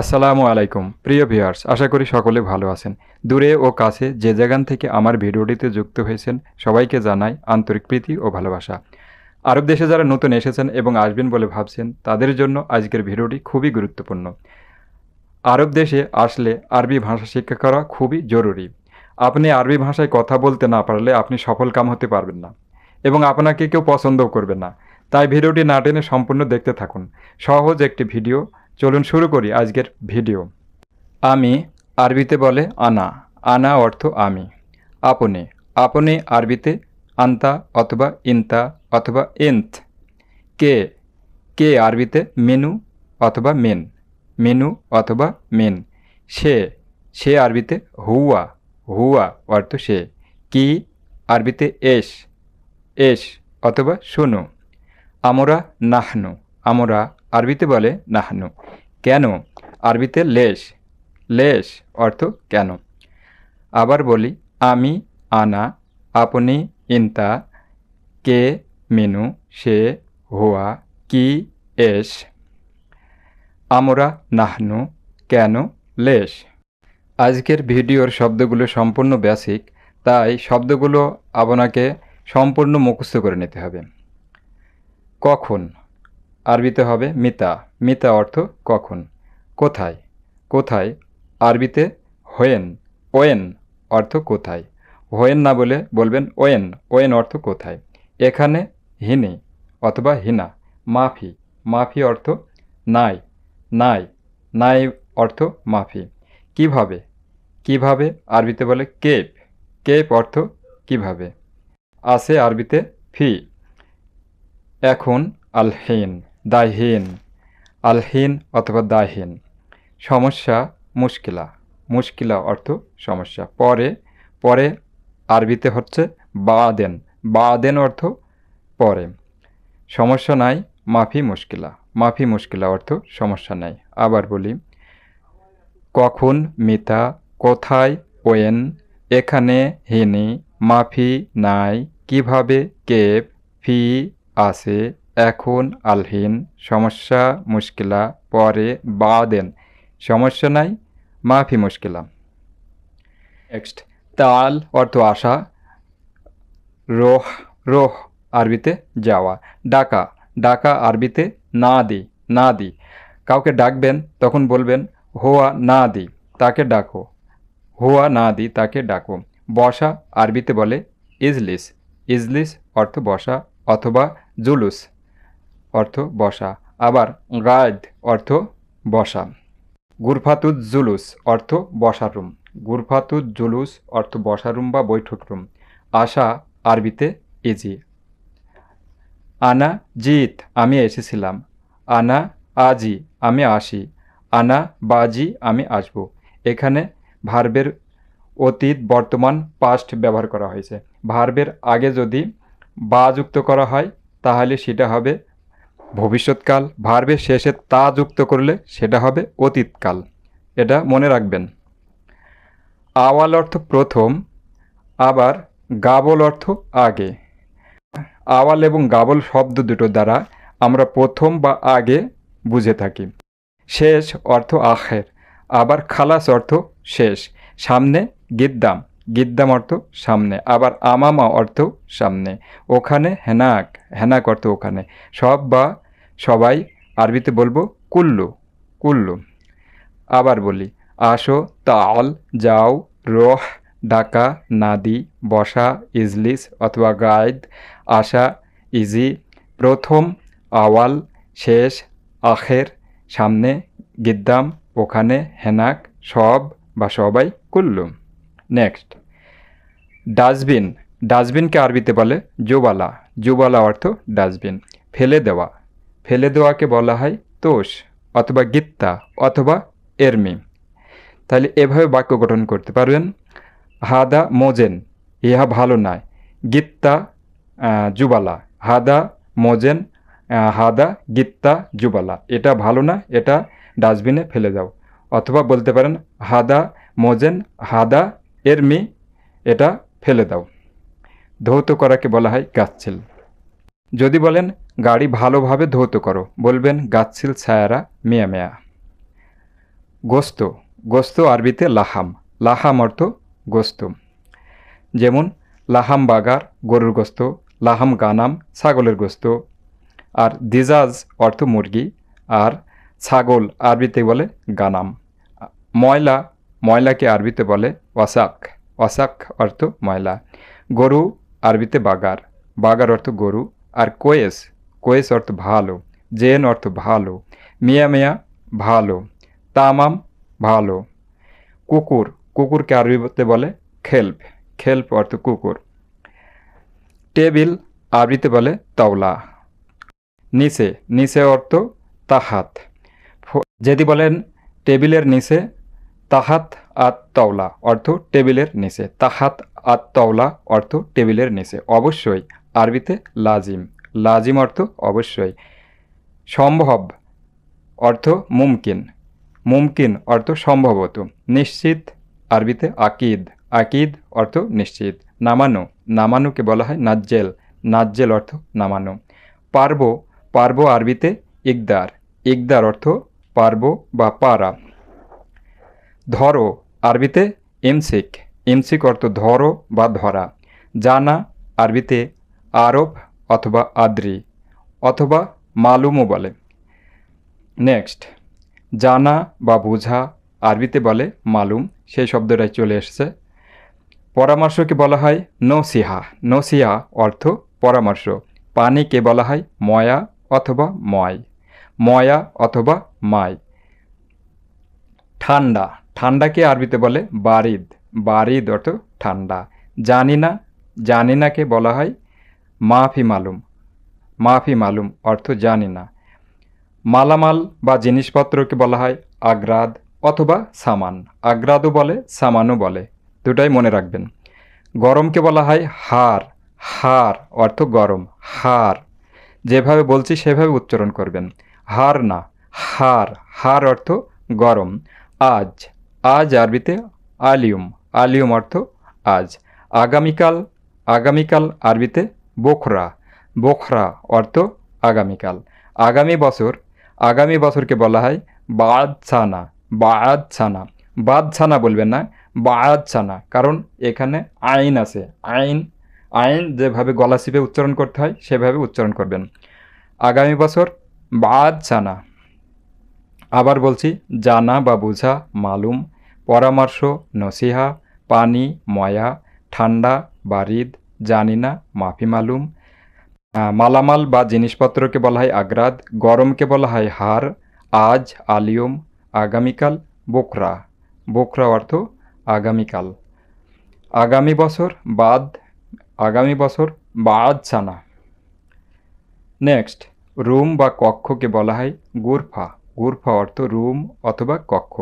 আসসালামু আলাইকুম প্রিয় ভিউয়ার্স আশা করি সকলে ভালো আছেন দূরে ও কাছে যে জায়গান থেকে আমার ভিডিওটিতে যুক্ত হয়েছেন সবাইকে জানাই আন্তরিক প্রীতি ও ভালোবাসা আরব দেশে যারা নতুন এসেছেন এবং আসবেন বলে ভাবছেন তাদের জন্য আজকের ভিডিওটি খুবই গুরুত্বপূর্ণ আরব দেশে আসলে আরবি ভাষা শিক্ষা করা খুবই জরুরি আপনি আরবি ভাষায় কথা বলতে না পারলে আপনি সফল কাম হতে পারবেন না এবং আপনাকে কেউ পছন্দও করবে না তাই ভিডিওটি না টেনে সম্পূর্ণ দেখতে থাকুন সহজ একটি ভিডিও চলুন শুরু করি আজকের ভিডিও আমি আরবিতে বলে আনা আনা অর্থ আমি আপনি আপনি আরবিতে আন্তা অথবা ইন্তা অথবা ইন্ত কে কে আরবিতে মেনু অথবা মেন মেনু অথবা মেন সে সে আরবিতে হুয়া হুয়া অর্থ সে কি আরবিতে এস এস অথবা শোনো আমরা নাহনু আমরা আরবিতে বলে নাহনু কেন আরবিতে লেশ লেশ অর্থ কেন আবার বলি আমি আনা আপনি ইন্তা কে মেনু সে হোয়া কি এস আমরা নাহনু কেন লেশ আজকের ভিডিওর শব্দগুলো সম্পূর্ণ ব্যাসিক তাই শব্দগুলো আপনাকে সম্পূর্ণ মুখস্থ করে নিতে হবে কখন আরবিতে হবে মিতা মিতা অর্থ কখন কোথায় কোথায় আরবিতে হোয়েন ওয়েন অর্থ কোথায় হোয়েন না বলে বলবেন ওয়েন ওয়েন অর্থ কোথায় এখানে হিনি অথবা হিনা মাফি মাফি অর্থ নাই নাই নাই অর্থ মাফি কিভাবে কিভাবে আরবিতে বলে কেপ কেপ অর্থ কিভাবে আছে আরবিতে ফি এখন আলহেন দাহীন আলহীন অথবা দাহীন সমস্যা মুশকিলা মুশকিলা অর্থ সমস্যা পরে পরে আরবিতে হচ্ছে বাদেন বাদেন অর্থ পরে সমস্যা নাই মাফি মুশকিলা মাফি মুশকিলা অর্থ সমস্যা নাই আবার বলি কখন মিতা কোথায় ওয়েন এখানে হিনি মাফি নাই কিভাবে কেপ ফি আসে এখন আলহীন সমস্যা মুশকিলা পরে বা দেন সমস্যা নাই মাফি মুশকিলা নেক্সট তাল অর্থ আশা রোহ রোহ আরবিতে যাওয়া ডাকা ডাকা আরবিতে না দি না দি কাউকে ডাকবেন তখন বলবেন হোয়া না দি তাকে ডাকো হোয়া না দি তাকে ডাকো বসা আরবিতে বলে ইজলিস ইজলিস অর্থ বসা অথবা জুলুস অর্থ বসা আবার গাদ অর্থ বসা গুরফাতুদ জুলুস অর্থ বসার রুম গুরফাতুদ জুলুস অর্থ বসার রুম বা বৈঠক রুম আশা আরবিতে ইজি আনা জিত আমি এসেছিলাম আনা আজি আমি আসি আনা বাজি আমি আসব এখানে ভার্বের অতীত বর্তমান পাস্ট ব্যবহার করা হয়েছে ভার্বের আগে যদি বা যুক্ত করা হয় তাহলে সেটা হবে ভবিষ্যৎকাল ভার্বে শেষে তা যুক্ত করলে সেটা হবে অতীতকাল এটা মনে রাখবেন আওয়াল অর্থ প্রথম আবার গাবল অর্থ আগে আওয়াল এবং গাবল শব্দ দুটো দ্বারা আমরা প্রথম বা আগে বুঝে থাকি শেষ অর্থ আখের আবার খালাস অর্থ শেষ সামনে গিদ্দাম গিদ্দাম অর্থ সামনে আবার আমামা অর্থ সামনে ওখানে হেনাক হেনাক অর্থ ওখানে সব বা সবাই আরবিতে বলবো কুল্লু কুল্লু আবার বলি আসো তাল যাও রহ ডাকা নাদি বসা ইজলিস অথবা গাইদ আসা ইজি প্রথম আওয়াল শেষ আখের সামনে গিদ্দাম ওখানে হেনাক সব বা সবাই কুল্লুম নেক্সট ডাস্টবিন ডাস্টবিনকে আরবিতে বলে জোবালা জোবালা অর্থ ডাস্টবিন ফেলে দেওয়া ফেলে দেওয়াকে বলা হয় তোষ অথবা গিত্তা অথবা এরমি তাহলে এভাবে বাক্য গঠন করতে পারবেন হাদা মোজেন ইহা ভালো নয় গিত্তা জুবালা হাদা মোজেন হাদা গিত্তা জুবালা এটা ভালো না এটা ডাস্টবিনে ফেলে দাও অথবা বলতে পারেন হাদা মোজেন হাদা এর এটা ফেলে দাও ধৌত করাকে বলা হয় গাছছিল যদি বলেন গাড়ি ভালোভাবে ধৌত করো বলবেন গাছছিল ছায়ারা মেয়া মেয়া গোস্ত গোস্ত আরবিতে লাহাম লাহাম অর্থ গোস্ত যেমন লাহাম বাগার গরুর গোস্ত লাহাম গানাম ছাগলের গোস্ত আর দিজাজ অর্থ মুরগি আর ছাগল আরবিতে বলে গানাম ময়লা ময়লাকে আরবিতে বলে অসাক অসাক অর্থ ময়লা গরু আরবিতে বাগার বাগার অর্থ গরু আর কোয়েস কোয়েস অর্থ ভালো জেন অর্থ ভালো মিয়া মিয়া ভালো তামাম ভালো কুকুর কুকুরকে আরবিতে বলে খেল্প খেল্প অর্থ কুকুর টেবিল আরবিতে বলে তাওলা নিচে নিচে অর্থ তাহাত যদি বলেন টেবিলের নিচে তাহাত আত তওলা অর্থ টেবিলের নিচে তাহাত আত তওলা অর্থ টেবিলের নিচে অবশ্যই আরবিতে লাজিম লাজিম অর্থ অবশ্যই সম্ভব অর্থ মুমকিন মুমকিন অর্থ সম্ভবত নিশ্চিত আরবিতে আকিদ আকিদ অর্থ নিশ্চিত নামানো নামানোকে বলা হয় নাজ্জেল নাজ্জেল অর্থ নামানো পারব পারব আরবিতে ইকদার ইকদার অর্থ পারব বা পারা ধরো আরবিতে এমসিক এমসিক অর্থ ধরো বা ধরা জানা আরবিতে আরব অথবা আদ্রি অথবা মালুমও বলে নেক্সট জানা বা বোঝা আরবিতে বলে মালুম সেই শব্দটাই চলে এসছে পরামর্শকে বলা হয় নসিহা নসিহা অর্থ পরামর্শ পানিকে বলা হয় ময়া অথবা ময় ময়া অথবা মাই ঠান্ডা ঠান্ডাকে আরবিতে বলে বারিদ বারিদ অর্থ ঠান্ডা জানি না জানি নাকে বলা হয় মাফি মালুম মাফি মালুম অর্থ জানি না মালামাল বা জিনিসপত্রকে বলা হয় আগ্রাদ অথবা সামান আগ্রাদও বলে সামানও বলে দুটাই মনে রাখবেন গরমকে বলা হয় হার হার অর্থ গরম হার যেভাবে বলছি সেভাবে উচ্চারণ করবেন হার না হার হার অর্থ গরম আজ আজ আরবিতে আলিউম আলিউম অর্থ আজ আগামীকাল আগামীকাল আরবিতে বোখরা বোখরা অর্থ আগামীকাল আগামী বছর আগামী বছরকে বলা হয় বাদ ছানা বাদ ছানা বাদ ছানা বলবেন না বাদ ছানা কারণ এখানে আইন আছে আইন আইন যেভাবে গলা শিপে উচ্চারণ করতে হয় সেভাবে উচ্চারণ করবেন আগামী বছর বাদ ছানা আবার বলছি জানা বা বোঝা মালুম পরামর্শ নসিহা পানি ময়া ঠান্ডা বারিদ জানি না মাফি মালুম মালামাল বা জিনিসপত্রকে বলা হয় আগ্রাদ গরমকে বলা হয় হার আজ আলিয়ম আগামীকাল বোকরা বোকরা অর্থ আগামীকাল আগামী বছর বাদ আগামী বছর বাদ ছানা নেক্সট রুম বা কক্ষকে বলা হয় গুরফা গোরফা অর্থ রুম অথবা কক্ষ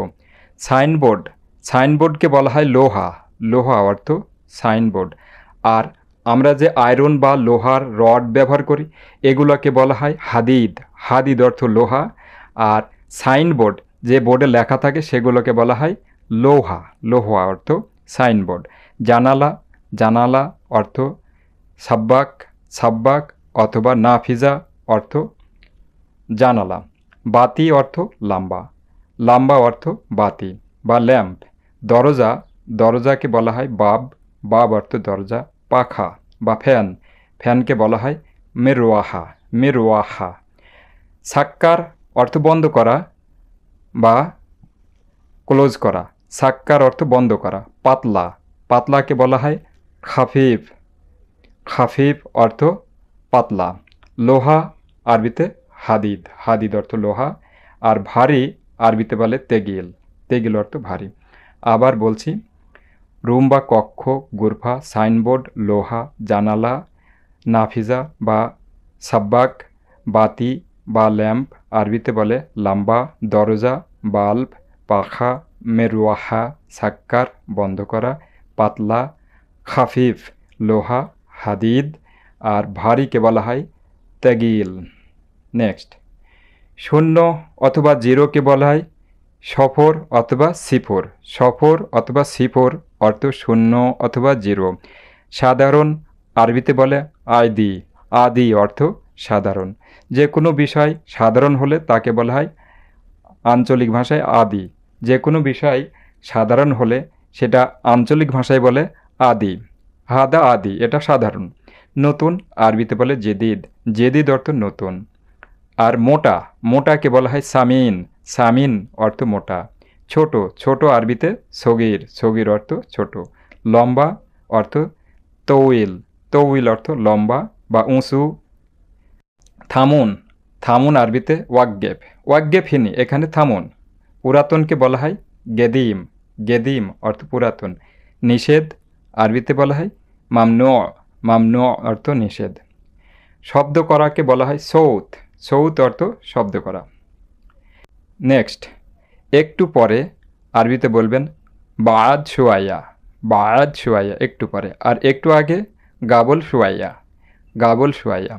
সাইনবোর্ড সাইনবোর্ডকে বলা হয় লোহা লোহা অর্থ সাইনবোর্ড আর আমরা যে আয়রন বা লোহার রড ব্যবহার করি এগুলোকে বলা হয় হাদিদ হাদিদ অর্থ লোহা আর সাইনবোর্ড যে বোর্ডে লেখা থাকে সেগুলোকে বলা হয় লোহা লোহা অর্থ সাইনবোর্ড জানালা জানালা অর্থ সাব্বাক সাব্বাক অথবা নাফিজা অর্থ জানালা বাতি অর্থ লাম্বা লাম্বা অর্থ বাতি বা ল্যাম্প দরজা দরজাকে বলা হয় বাব বাব অর্থ দরজা পাখা বা ফ্যান ফ্যানকে বলা হয় মেরোয়াহা মেরোয়াহা সাক্কার অর্থ বন্ধ করা বা ক্লোজ করা সাক্কার অর্থ বন্ধ করা পাতলা পাতলাকে বলা হয় খাফিফ খাফিফ অর্থ পাতলা লোহা আরবিতে হাদিদ হাদিদ অর্থ লোহা আর ভারী আরবিতে বলে তেগিল তেগিল অর্থ ভারী আবার বলছি রুম বা কক্ষ গুরফা সাইনবোর্ড লোহা জানালা নাফিজা বা সাব্বাক বাতি বা ল্যাম্প আরবিতে বলে লাম্বা দরজা বাল্ব পাখা মেরুয়াহা সাক্কার বন্ধ করা পাতলা খাফিফ লোহা হাদিদ আর ভারীকে বলা হয় তেগিল নেক্সট শূন্য অথবা জিরোকে বলা হয় সফর অথবা সিফোর সফর অথবা সিফোর অর্থ শূন্য অথবা জিরো সাধারণ আরবিতে বলে আদি আদি অর্থ সাধারণ যে কোনো বিষয় সাধারণ হলে তাকে বলা হয় আঞ্চলিক ভাষায় আদি যে কোনো বিষয় সাধারণ হলে সেটা আঞ্চলিক ভাষায় বলে আদি হাদা আদি এটা সাধারণ নতুন আরবিতে বলে জেদিদ জেদিদ অর্থ নতুন আর মোটা মোটাকে বলা হয় সামিন সামিন অর্থ মোটা ছোট ছোট আরবিতে সগির সগির অর্থ ছোট লম্বা অর্থ তৌইল তৌইল অর্থ লম্বা বা উঁচু থামুন থামুন আরবিতে ওয়াকগেপ হিনি এখানে থামুন পুরাতনকে বলা হয় গেদিম গেদিম অর্থ পুরাতন নিষেধ আরবিতে বলা হয় মাম নো অর্থ নিষেধ শব্দ করাকে বলা হয় সৌথ সৌদ অর্থ শব্দ করা নেক্সট একটু পরে আরবিতে বলবেন বাদ শোয়াইয়া বাদ শোয়াইয়া একটু পরে আর একটু আগে গাবল শোয়াইয়া গাবল শুয়াইয়া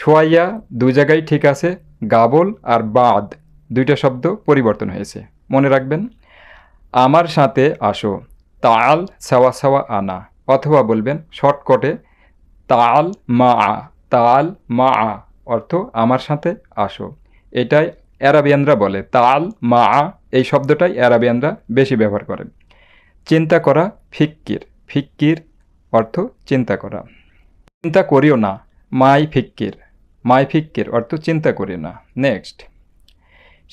শোয়াইয়া দুই জায়গায় ঠিক আছে গাবল আর বাদ দুইটা শব্দ পরিবর্তন হয়েছে মনে রাখবেন আমার সাথে আসো তাল সাওয়া সাওয়া আনা অথবা বলবেন শর্টকটে তাল মা তাল মা আ অর্থ আমার সাথে আসো এটাই অ্যারাবিয়ানরা বলে তাল মা আ এই শব্দটাই অ্যারাবিয়ানরা বেশি ব্যবহার করে চিন্তা করা ফিক্কির ফিক্কির অর্থ চিন্তা করা চিন্তা করিও না মাই ফিক্কির মাই ফিক্কির অর্থ চিন্তা করি না নেক্সট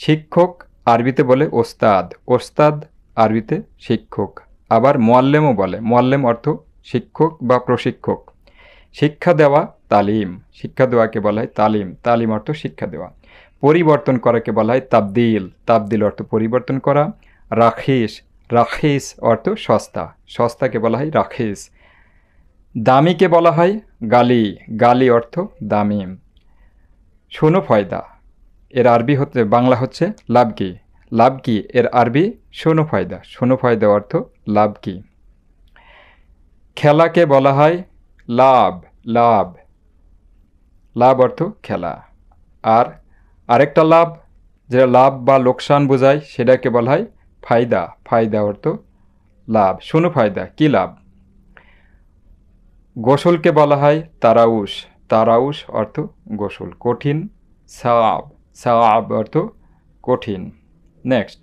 শিক্ষক আরবিতে বলে ওস্তাদ ওস্তাদ আরবিতে শিক্ষক আবার মোয়াল্লেমও বলে মোয়াল্লেম অর্থ শিক্ষক বা প্রশিক্ষক শিক্ষা দেওয়া তালিম শিক্ষা দেওয়াকে বলা হয় তালিম তালিম অর্থ শিক্ষা দেওয়া পরিবর্তন করাকে বলা হয় তাবদিল তাবদিল অর্থ পরিবর্তন করা রাখিস রাখিস অর্থ সস্তা সস্তাকে বলা হয় রাখিস দামিকে বলা হয় গালি গালি অর্থ দামি শোনো ফয়দা এর আরবি হচ্ছে বাংলা হচ্ছে লাভ কি লাভ কি এর আরবি শোনো ফয়দা শোনো ফয়দা অর্থ কি খেলাকে বলা হয় লাভ লাভ লাভ অর্থ খেলা আর আরেকটা লাভ যেটা লাভ বা লোকসান বোঝায় সেটাকে বলা হয় ফায়দা ফায়দা অর্থ লাভ শুনো ফায়দা কি লাভ গোসলকে বলা হয় তারাউস তারাউস অর্থ গোসল কঠিন সাব সাব অর্থ কঠিন নেক্সট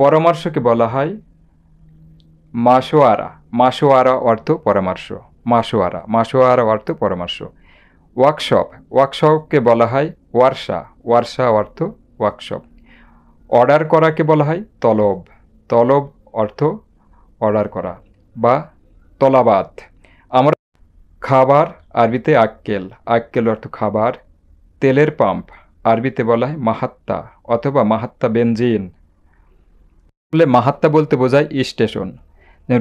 পরামর্শকে বলা হয় মাসোয়ারা মাসোয়ারা অর্থ পরামর্শ মাসোয়ারা মাসোয়ারা অর্থ পরামর্শ ওয়ার্কশপ ওয়ার্কশপকে বলা হয় ওয়ার্সা ওয়ার্সা অর্থ ওয়ার্কশপ অর্ডার করাকে বলা হয় তলব তলব অর্থ অর্ডার করা বা তলাবাত আমরা খাবার আরবিতে আক্কেল আক্কেল অর্থ খাবার তেলের পাম্প আরবিতে বলা হয় মাহাত্তা অথবা মাহাত্তা বেঞ্জিন মাহাত্তা বলতে বোঝায় স্টেশন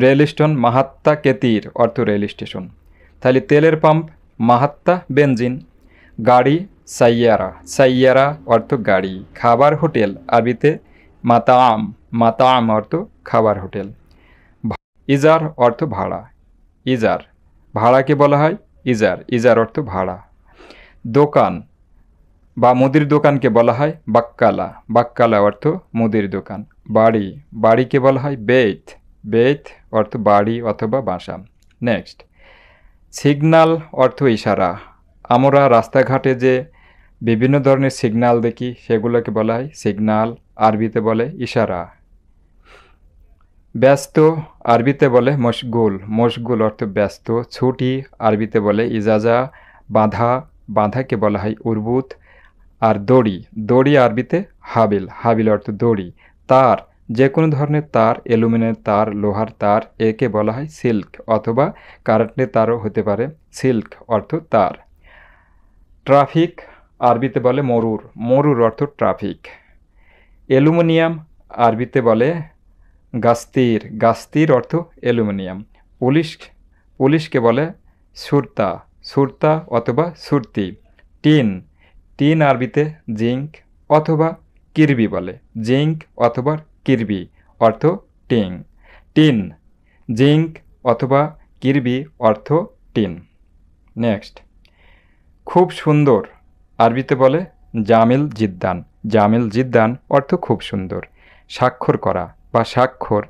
রেল স্টেশন মাহাত্তা কেতির অর্থ রেল স্টেশন তাহলে তেলের পাম্প মাহাত্তা বেঞ্জিন গাড়ি সাইয়ারা সাইয়ারা অর্থ গাড়ি খাবার হোটেল আরবিতে মাতাম মাতাম অর্থ খাবার হোটেল ইজার অর্থ ভাড়া ইজার ভাড়াকে বলা হয় ইজার ইজার অর্থ ভাড়া দোকান বা মুদির দোকানকে বলা হয় বাক্কালা বাক্কালা অর্থ মুদির দোকান বাড়ি বাড়িকে বলা হয় বেথ বেত অর্থ বাড়ি অথবা বাসা নেক্সট সিগনাল অর্থ ইশারা আমরা রাস্তাঘাটে যে বিভিন্ন ধরনের সিগনাল দেখি সেগুলোকে বলা হয় সিগনাল আরবিতে বলে ইশারা ব্যস্ত আরবিতে বলে মশগুল মশগুল অর্থ ব্যস্ত ছুটি আরবিতে বলে ইজাজা বাঁধা বাঁধাকে বলা হয় উর্বুত আর দড়ি দড়ি আরবিতে হাবিল হাবিল অর্থ দড়ি তার যে কোনো ধরনের তার অ্যালুমিনিয়ামের তার লোহার তার একে বলা হয় সিল্ক অথবা কারেন্টের তারও হতে পারে সিল্ক অর্থ তার ট্রাফিক আরবিতে বলে মরুর মরুর অর্থ ট্রাফিক অ্যালুমিনিয়াম আরবিতে বলে গাস্তির গাস্তির অর্থ অ্যালুমিনিয়াম পুলিশ পুলিশকে বলে সুরতা সুরতা অথবা সুরতি টিন টিন আরবিতে জিঙ্ক অথবা কিরবি বলে জিঙ্ক অথবা কিরবি অর্থ টিন টিন জিঙ্ক অথবা কিরবি অর্থ টিন নেক্সট খুব সুন্দর আরবিতে বলে জামিল জিদ্দান জামিল জিদ্দান অর্থ খুব সুন্দর স্বাক্ষর করা বা স্বাক্ষর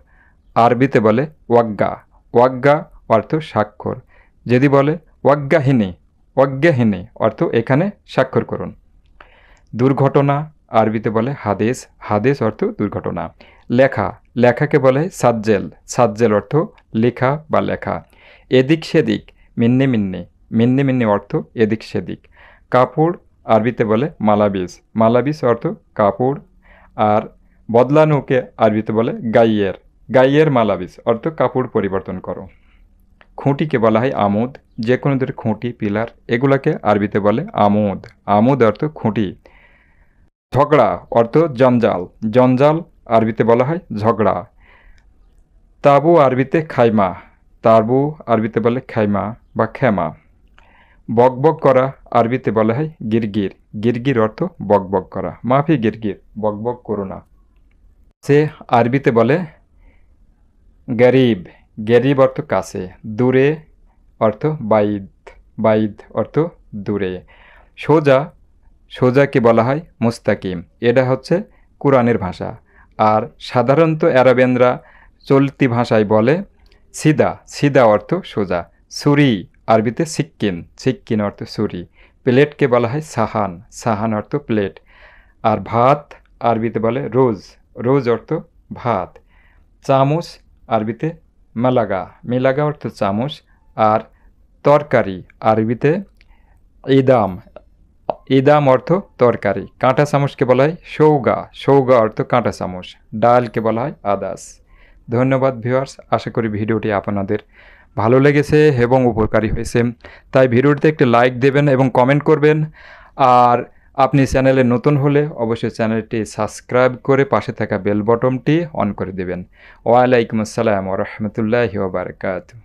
আরবিতে বলে ওয়াগ্গা ওয়াগ্গা অর্থ স্বাক্ষর যদি বলে ওয়াগ্গাহিনী ওয়াগ্গাহিনী অর্থ এখানে স্বাক্ষর করুন দুর্ঘটনা আরবিতে বলে হাদেস হাদেস অর্থ দুর্ঘটনা লেখা লেখাকে বলে সাজ্জেল সাজ্জেল অর্থ লেখা বা লেখা এদিক সেদিক মিন্নে মিন্নে মিন্নে মিন্নে অর্থ এদিক সেদিক কাপড় আরবিতে বলে মালাবিস মালাবিস অর্থ কাপড় আর বদলানোকে আরবিতে বলে গাইয়ের গাইয়ের মালাবিস অর্থ কাপড় পরিবর্তন করো খুঁটিকে বলা হয় আমোদ যে কোনো ধরনের খুঁটি পিলার এগুলোকে আরবিতে বলে আমোদ আমোদ অর্থ খুঁটি ঝগড়া অর্থ জঞ্জাল জঞ্জাল আরবিতে বলা হয় ঝগড়া তাবু আরবিতে খাইমা তাবু আরবিতে বলে খাইমা বা খেমা বকবক করা আরবিতে বলা হয় গিরগির গিরগির অর্থ বকবক করা মাফি গিরগির বকবক করো না সে আরবিতে বলে গরিব গরিব অর্থ কাছে দূরে অর্থ বাইদ বাইদ অর্থ দূরে সোজা সোজাকে বলা হয় মুস্তাকিম এটা হচ্ছে কোরআনের ভাষা আর সাধারণত অ্যারাবিয়ানরা চলতি ভাষায় বলে সিদা সিদা অর্থ সোজা সুরি আরবিতে সিক্কিন সিক্কিন অর্থ সুরি প্লেটকে বলা হয় সাহান সাহান অর্থ প্লেট আর ভাত আরবিতে বলে রোজ রোজ অর্থ ভাত চামচ আরবিতে মেলাগা মেলাগা অর্থ চামচ আর তরকারি আরবিতে ইদাম ইদাম অর্থ তরকারি কাঁটা চামচকে বলা হয় সৌগা সৌগা অর্থ কাঁটা চামচ ডালকে বলা হয় আদাস ধন্যবাদ ভিউয়ার্স আশা করি ভিডিওটি আপনাদের ভালো লেগেছে এবং উপকারী হয়েছে তাই ভিডিওটিতে একটি লাইক দেবেন এবং কমেন্ট করবেন আর আপনি চ্যানেলে নতুন হলে অবশ্যই চ্যানেলটি সাবস্ক্রাইব করে পাশে থাকা বেল বটমটি অন করে দেবেন ওয়ালাইকুম আসসালাম রহমতুল্লাহ বারকাতু